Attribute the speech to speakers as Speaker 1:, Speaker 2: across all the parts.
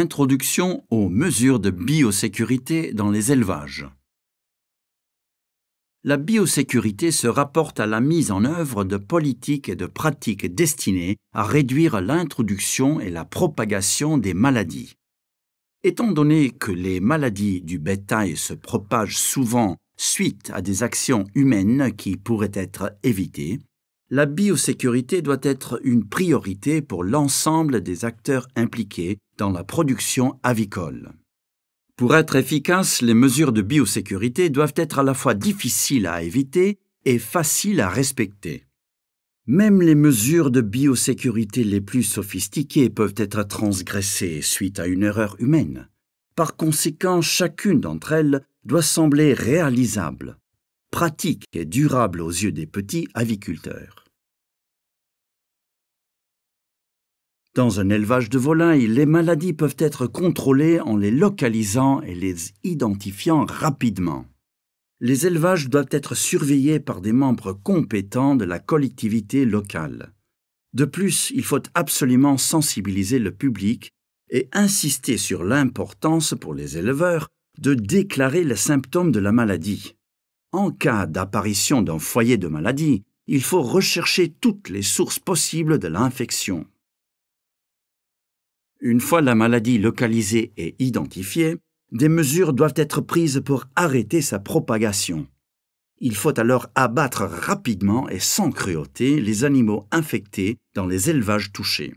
Speaker 1: Introduction aux mesures de biosécurité dans les élevages. La biosécurité se rapporte à la mise en œuvre de politiques et de pratiques destinées à réduire l'introduction et la propagation des maladies. Étant donné que les maladies du bétail se propagent souvent suite à des actions humaines qui pourraient être évitées, la biosécurité doit être une priorité pour l'ensemble des acteurs impliqués dans la production avicole. Pour être efficaces, les mesures de biosécurité doivent être à la fois difficiles à éviter et faciles à respecter. Même les mesures de biosécurité les plus sophistiquées peuvent être transgressées suite à une erreur humaine. Par conséquent, chacune d'entre elles doit sembler réalisable, pratique et durable aux yeux des petits aviculteurs. Dans un élevage de volailles, les maladies peuvent être contrôlées en les localisant et les identifiant rapidement. Les élevages doivent être surveillés par des membres compétents de la collectivité locale. De plus, il faut absolument sensibiliser le public et insister sur l'importance pour les éleveurs de déclarer les symptômes de la maladie. En cas d'apparition d'un foyer de maladie, il faut rechercher toutes les sources possibles de l'infection. Une fois la maladie localisée et identifiée, des mesures doivent être prises pour arrêter sa propagation. Il faut alors abattre rapidement et sans cruauté les animaux infectés dans les élevages touchés.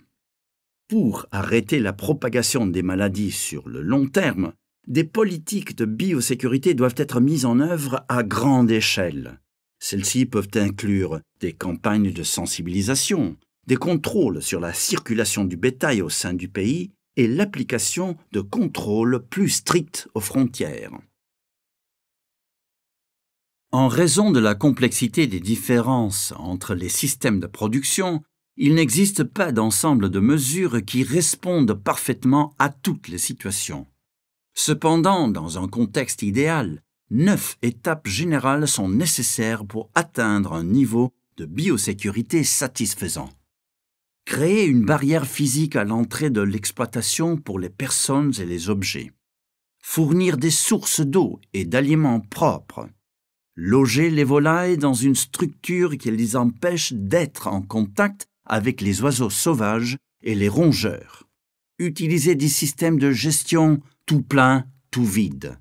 Speaker 1: Pour arrêter la propagation des maladies sur le long terme, des politiques de biosécurité doivent être mises en œuvre à grande échelle. Celles-ci peuvent inclure des campagnes de sensibilisation, des contrôles sur la circulation du bétail au sein du pays et l'application de contrôles plus stricts aux frontières. En raison de la complexité des différences entre les systèmes de production, il n'existe pas d'ensemble de mesures qui répondent parfaitement à toutes les situations. Cependant, dans un contexte idéal, neuf étapes générales sont nécessaires pour atteindre un niveau de biosécurité satisfaisant créer une barrière physique à l'entrée de l'exploitation pour les personnes et les objets, fournir des sources d'eau et d'aliments propres, loger les volailles dans une structure qui les empêche d'être en contact avec les oiseaux sauvages et les rongeurs, utiliser des systèmes de gestion tout plein, tout vide.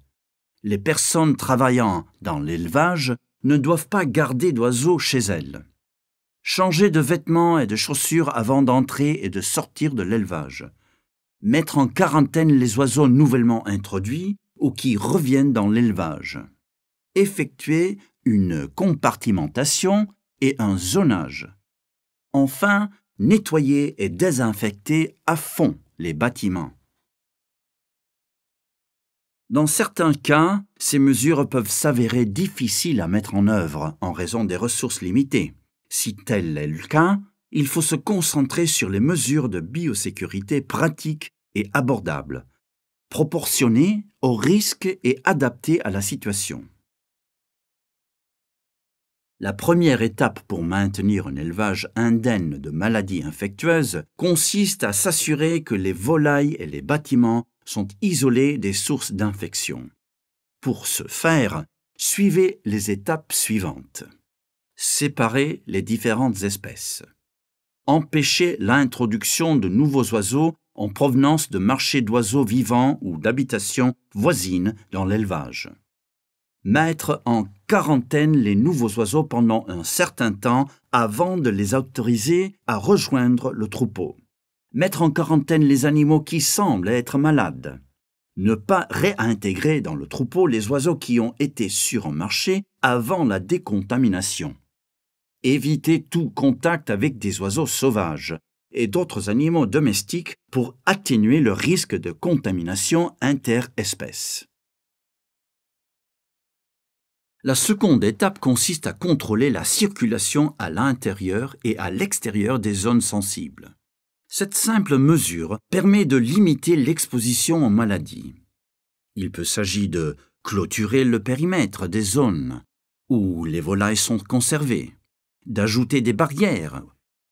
Speaker 1: Les personnes travaillant dans l'élevage ne doivent pas garder d'oiseaux chez elles changer de vêtements et de chaussures avant d'entrer et de sortir de l'élevage, mettre en quarantaine les oiseaux nouvellement introduits ou qui reviennent dans l'élevage, effectuer une compartimentation et un zonage. Enfin, nettoyer et désinfecter à fond les bâtiments. Dans certains cas, ces mesures peuvent s'avérer difficiles à mettre en œuvre en raison des ressources limitées. Si tel est le cas, il faut se concentrer sur les mesures de biosécurité pratiques et abordables, proportionnées aux risque et adaptées à la situation. La première étape pour maintenir un élevage indemne de maladies infectieuses consiste à s'assurer que les volailles et les bâtiments sont isolés des sources d'infection. Pour ce faire, suivez les étapes suivantes séparer les différentes espèces, empêcher l'introduction de nouveaux oiseaux en provenance de marchés d'oiseaux vivants ou d'habitations voisines dans l'élevage, mettre en quarantaine les nouveaux oiseaux pendant un certain temps avant de les autoriser à rejoindre le troupeau, mettre en quarantaine les animaux qui semblent être malades, ne pas réintégrer dans le troupeau les oiseaux qui ont été sur un marché avant la décontamination éviter tout contact avec des oiseaux sauvages et d'autres animaux domestiques pour atténuer le risque de contamination interespèces. La seconde étape consiste à contrôler la circulation à l'intérieur et à l'extérieur des zones sensibles. Cette simple mesure permet de limiter l'exposition aux maladies. Il peut s'agir de clôturer le périmètre des zones où les volailles sont conservées, d'ajouter des barrières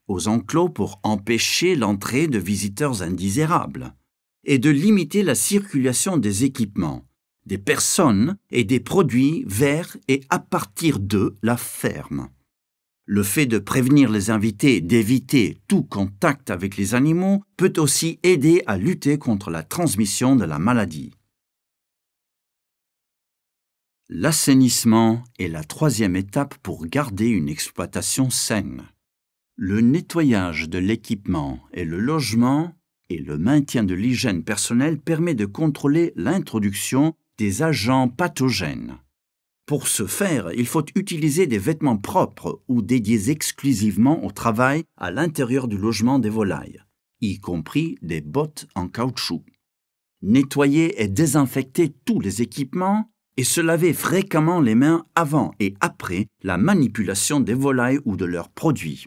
Speaker 1: aux enclos pour empêcher l'entrée de visiteurs indésirables et de limiter la circulation des équipements, des personnes et des produits vers et à partir de la ferme. Le fait de prévenir les invités d'éviter tout contact avec les animaux peut aussi aider à lutter contre la transmission de la maladie. L'assainissement est la troisième étape pour garder une exploitation saine. Le nettoyage de l'équipement et le logement et le maintien de l'hygiène personnelle permet de contrôler l'introduction des agents pathogènes. Pour ce faire, il faut utiliser des vêtements propres ou dédiés exclusivement au travail à l'intérieur du logement des volailles, y compris des bottes en caoutchouc. Nettoyer et désinfecter tous les équipements et se laver fréquemment les mains avant et après la manipulation des volailles ou de leurs produits.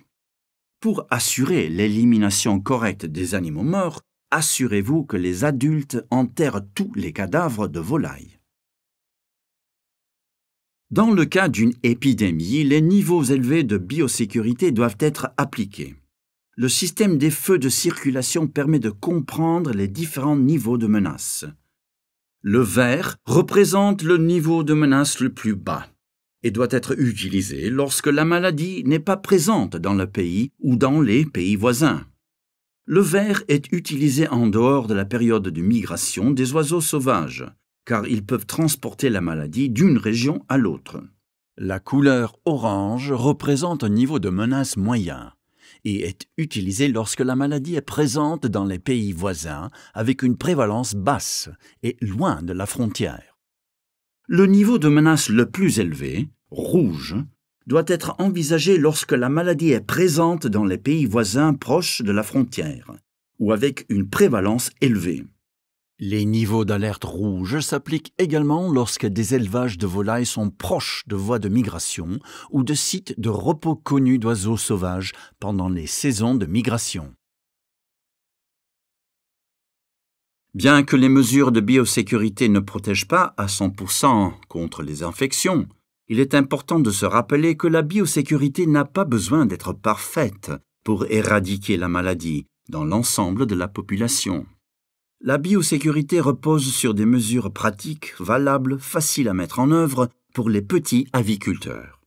Speaker 1: Pour assurer l'élimination correcte des animaux morts, assurez-vous que les adultes enterrent tous les cadavres de volailles. Dans le cas d'une épidémie, les niveaux élevés de biosécurité doivent être appliqués. Le système des feux de circulation permet de comprendre les différents niveaux de menace. Le vert représente le niveau de menace le plus bas et doit être utilisé lorsque la maladie n'est pas présente dans le pays ou dans les pays voisins. Le vert est utilisé en dehors de la période de migration des oiseaux sauvages, car ils peuvent transporter la maladie d'une région à l'autre. La couleur orange représente un niveau de menace moyen et est utilisé lorsque la maladie est présente dans les pays voisins avec une prévalence basse et loin de la frontière. Le niveau de menace le plus élevé, rouge, doit être envisagé lorsque la maladie est présente dans les pays voisins proches de la frontière ou avec une prévalence élevée. Les niveaux d'alerte rouge s'appliquent également lorsque des élevages de volailles sont proches de voies de migration ou de sites de repos connus d'oiseaux sauvages pendant les saisons de migration. Bien que les mesures de biosécurité ne protègent pas à 100% contre les infections, il est important de se rappeler que la biosécurité n'a pas besoin d'être parfaite pour éradiquer la maladie dans l'ensemble de la population. La biosécurité repose sur des mesures pratiques, valables, faciles à mettre en œuvre pour les petits aviculteurs.